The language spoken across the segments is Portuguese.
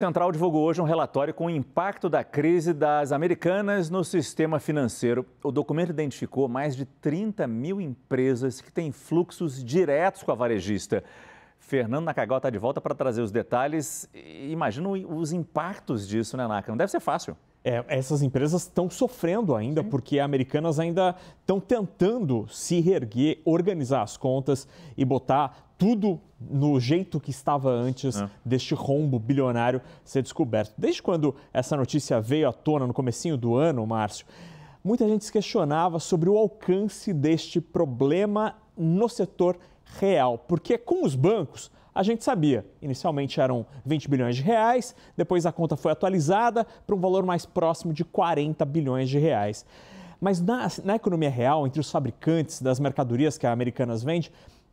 Central divulgou hoje um relatório com o impacto da crise das americanas no sistema financeiro. O documento identificou mais de 30 mil empresas que têm fluxos diretos com a varejista. Fernando Nakagawa está de volta para trazer os detalhes. Imagino os impactos disso, né, Naka? Não deve ser fácil. É, essas empresas estão sofrendo ainda, Sim. porque americanas ainda estão tentando se reerguer, organizar as contas e botar tudo no jeito que estava antes é. deste rombo bilionário ser descoberto. Desde quando essa notícia veio à tona no comecinho do ano, Márcio, muita gente se questionava sobre o alcance deste problema no setor real, porque com os bancos a gente sabia. Inicialmente eram 20 bilhões de reais, depois a conta foi atualizada para um valor mais próximo de 40 bilhões de reais. Mas na, na economia real, entre os fabricantes das mercadorias que a Americanas vende,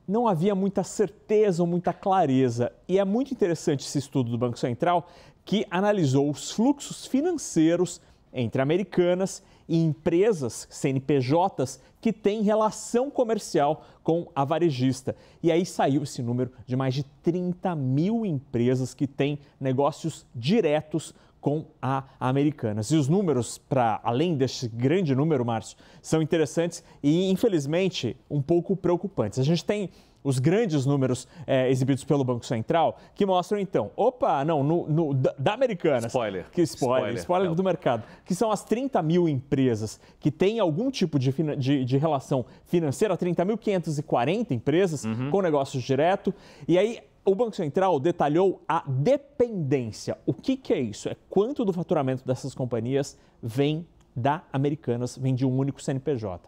não havia muita certeza ou muita clareza. E é muito interessante esse estudo do Banco Central que analisou os fluxos financeiros entre americanas e empresas, CNPJs, que têm relação comercial com a varejista. E aí saiu esse número de mais de 30 mil empresas que têm negócios diretos com a Americanas. E os números, para além deste grande número, Márcio, são interessantes e, infelizmente, um pouco preocupantes. A gente tem os grandes números é, exibidos pelo Banco Central, que mostram então, opa, não, no, no, da, Americanas. Spoiler. Que spoiler, spoiler, spoiler do mercado. Que são as 30 mil empresas que têm algum tipo de, de, de relação financeira, 30.500 240 empresas uhum. com negócios direto. E aí o Banco Central detalhou a dependência. O que, que, é isso? É quanto do faturamento dessas companhias vem da Americanas, vem de um único CNPJ.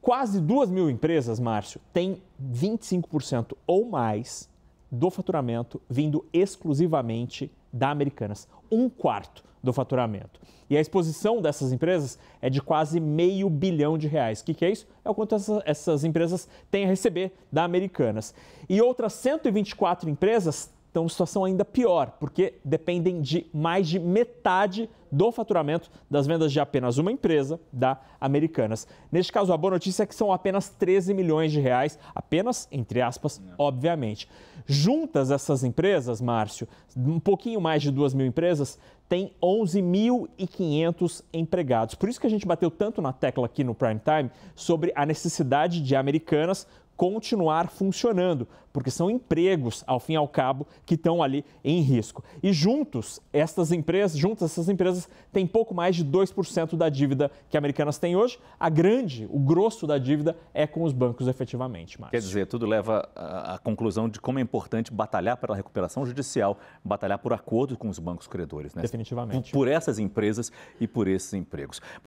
Quase 2 mil empresas, Márcio, têm 25% ou mais do faturamento vindo exclusivamente da Americanas, um quarto do faturamento. E a exposição dessas empresas é de quase meio bilhão de reais. O que, que é isso? É o quanto essa, essas empresas têm a receber da Americanas. E outras 124 empresas estão em situação ainda pior, porque dependem de mais de metade do faturamento das vendas de apenas uma empresa, da Americanas. Neste caso, a boa notícia é que são apenas 13 milhões de reais, apenas, entre aspas, obviamente. Juntas essas empresas, Márcio, um pouquinho mais de 2 mil empresas, tem 11.500 empregados. Por isso que a gente bateu tanto na tecla aqui no Prime Time sobre a necessidade de Americanas continuar funcionando, porque são empregos, ao fim e ao cabo, que estão ali em risco. E juntos, estas empresas, juntas essas empresas têm pouco mais de 2% da dívida que Americanas tem hoje. A grande, o grosso da dívida é com os bancos efetivamente, Márcio. Quer dizer, tudo leva à conclusão de como é importante batalhar pela recuperação judicial, batalhar por acordo com os bancos credores, né? Definitivamente. Por essas empresas e por esses empregos.